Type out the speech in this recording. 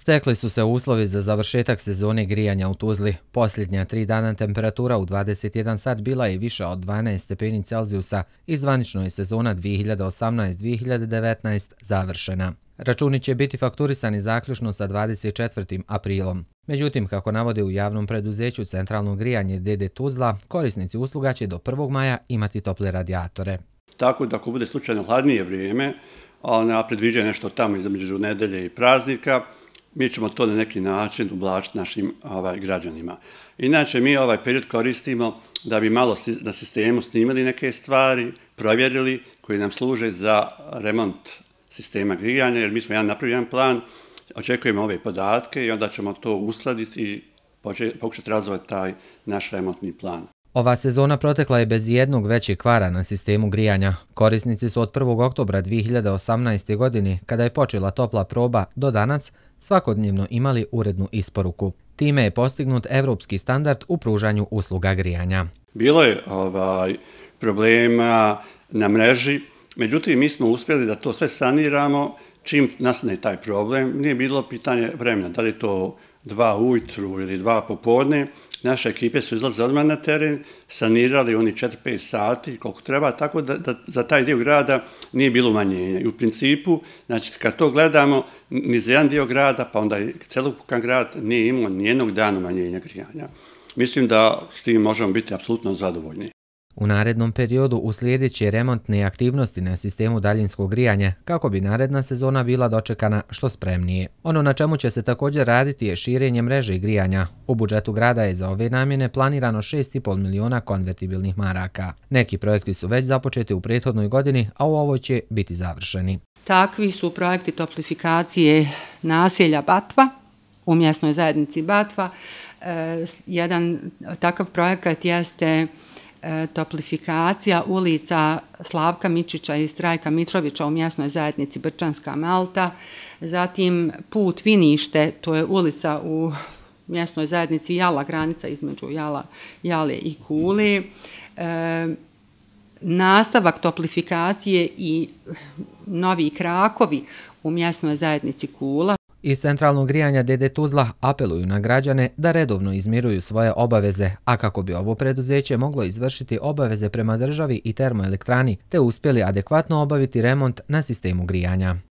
Stekli su se uslovi za završetak sezone grijanja u Tuzli. Posljednja tri dana temperatura u 21 sat bila je više od 12 stepeni Celzijusa i zvanično je sezona 2018-2019 završena. Računi će biti fakturisani zaključno sa 24. aprilom. Međutim, kako navode u javnom preduzeću centralno grijanje DD Tuzla, korisnici usluga će do 1. maja imati tople radijatore. Tako da ako bude slučajno hladnije vrijeme, a predviđa nešto tamo između nedelje i praznika, mi ćemo to na neki način ublačiti našim ovaj, građanima. Inače, mi ovaj period koristimo da bi malo na sistemu snimali neke stvari, provjerili koji nam služe za remont sistema grijanja, jer mi smo jedan napravili jedan plan, očekujemo ove podatke i onda ćemo to usladiti i pokušati razvojati taj naš remontni plan. Ova sezona protekla je bez jednog većeg kvara na sistemu grijanja. Korisnici su od 1. oktobra 2018. godine, kada je počela topla proba, do danas svakodnjivno imali urednu isporuku. Time je postignut evropski standard u pružanju usluga grijanja. Bilo je ovaj, problema na mreži, međutim mi smo uspjeli da to sve saniramo čim nastane taj problem, nije bilo pitanje vremena, da li to dva ujutru ili dva popodne, naše ekipe su izlazili odmah na teren, sanirali oni 4-5 sati koliko treba, tako da, da za taj dio grada nije bilo manjenja. I u principu, znači, kad to gledamo, ni za jedan dio grada, pa onda celokupan grad nije imao nijednog dana manjenja grijanja. Mislim da s tim možemo biti apsolutno zadovoljni. U narednom periodu uslijedit će remontne aktivnosti na sistemu daljinskog grijanja kako bi naredna sezona bila dočekana što spremnije. Ono na čemu će se također raditi je širenje mreže grijanja. U budžetu grada je za ove namjene planirano 6,5 miliona konvertibilnih maraka. Neki projekti su već započeti u prethodnoj godini, a u ovoj će biti završeni. Takvi su projekti toplifikacije naselja Batva u mjesnoj zajednici Batva. E, jedan takav projekat jeste učiniti E, toplifikacija ulica Slavka Mičića i Strajka Mitrovića u mjesnoj zajednici Brčanska Malta, zatim put Vinište, to je ulica u mjesnoj zajednici Jala, granica između Jala, Jale i Kule, e, nastavak toplifikacije i novi krakovi u mjesnoj zajednici Kula, Iz centralnog grijanja DD Tuzla apeluju na građane da redovno izmiruju svoje obaveze, a kako bi ovo preduzeće moglo izvršiti obaveze prema državi i termoelektrani, te uspjeli adekvatno obaviti remont na sistemu grijanja.